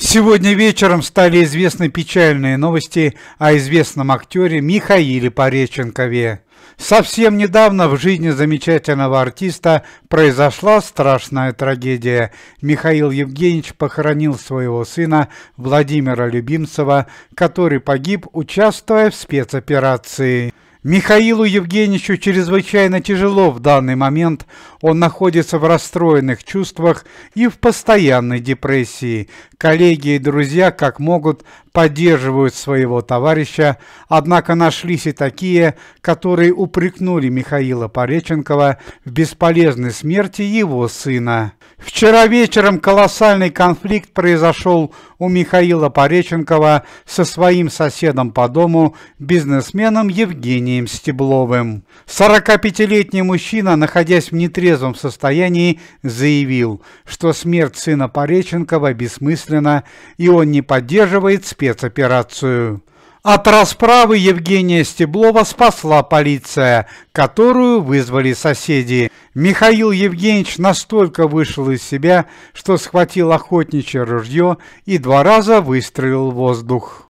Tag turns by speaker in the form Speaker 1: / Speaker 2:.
Speaker 1: Сегодня вечером стали известны печальные новости о известном актере Михаиле Пореченкове. Совсем недавно в жизни замечательного артиста произошла страшная трагедия. Михаил Евгеньевич похоронил своего сына Владимира Любимцева, который погиб, участвуя в спецоперации. Михаилу Евгеньевичу чрезвычайно тяжело в данный момент. Он находится в расстроенных чувствах и в постоянной депрессии. Коллеги и друзья, как могут, поддерживают своего товарища, однако нашлись и такие, которые упрекнули Михаила Пореченкова в бесполезной смерти его сына. Вчера вечером колоссальный конфликт произошел у Михаила Пореченкова со своим соседом по дому, бизнесменом Евгением Стебловым. 45-летний мужчина, находясь в нетрезвом состоянии, заявил, что смерть сына Пореченкова бессмысленна и он не поддерживает спецоперацию. От расправы Евгения Стеблова спасла полиция, которую вызвали соседи. Михаил Евгеньевич настолько вышел из себя, что схватил охотничье ружье и два раза выстрелил в воздух.